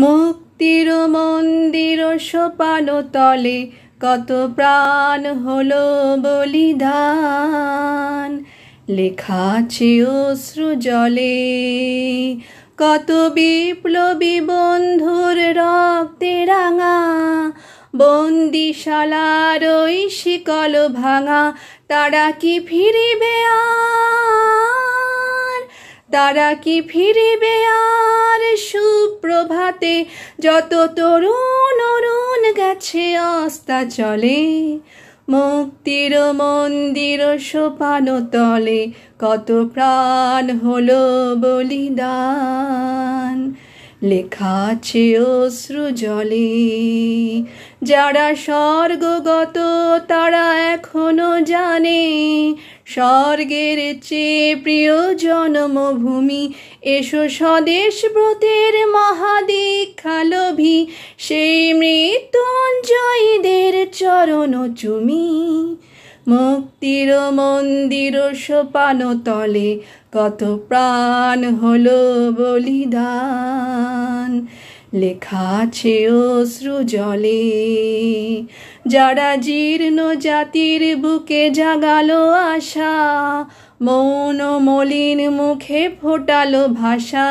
মুক্তির মন্দির সোপান তলে কত প্রাণ হলো বলিদান লেখা আছে অশ্রু জলে কত বিপ্লবী বন্ধুর রক্তে রাঙা বন্দিশালার ওই শিকল ভাঙা তারা কি ফিরিবে আর তারা কি ফিরিবে আর সুপ্রভাতে যত তরুণ অরুণ গেছে অস্তা চলে মুক্তির মন্দির সোপান তলে কত প্রাণ হলো বলিদান লেখা আছে অশ্রু জলে যারা স্বর্গগত তারা এখনো জানে স্বর্গের চেয়ে প্রিয় জন্মভূমি এসো স্বদেশ ব্রতের লোভি সেই মৃত্যুঞ্জয়ীদের চরণ চুমি মুক্তির মন্দির সোপান তলে কত প্রাণ হলো বলিদান লেখা আছে অশ্রু জলে যারা জীর্ণ জাতির বুকে জাগালো আশা মৌন মলিন মুখে ফোটালো ভাষা